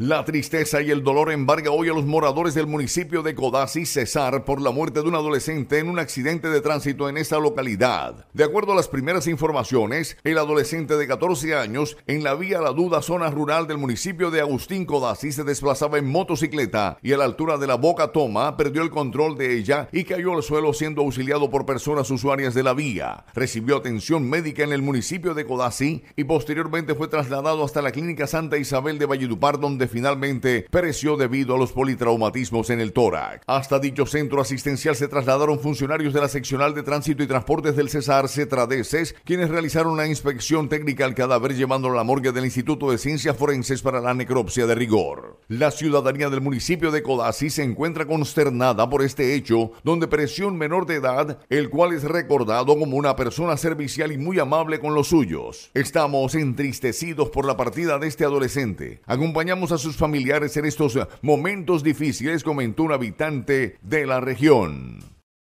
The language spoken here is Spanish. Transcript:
La tristeza y el dolor embarga hoy a los moradores del municipio de Codazzi Cesar por la muerte de un adolescente en un accidente de tránsito en esa localidad. De acuerdo a las primeras informaciones, el adolescente de 14 años en la vía La Duda, zona rural del municipio de Agustín Codazzi, se desplazaba en motocicleta y a la altura de la Boca Toma perdió el control de ella y cayó al suelo siendo auxiliado por personas usuarias de la vía. Recibió atención médica en el municipio de Codazzi y posteriormente fue trasladado hasta la Clínica Santa Isabel de Valledupar donde finalmente pereció debido a los politraumatismos en el tórax. Hasta dicho centro asistencial se trasladaron funcionarios de la seccional de tránsito y transportes del Cesar Cetradeces, quienes realizaron una inspección técnica al cadáver llevando a la morgue del Instituto de Ciencias Forenses para la necropsia de rigor. La ciudadanía del municipio de Codazzi se encuentra consternada por este hecho, donde pereció un menor de edad, el cual es recordado como una persona servicial y muy amable con los suyos. Estamos entristecidos por la partida de este adolescente. Acompañamos a sus familiares en estos eh, momentos difíciles, comentó un habitante de la región.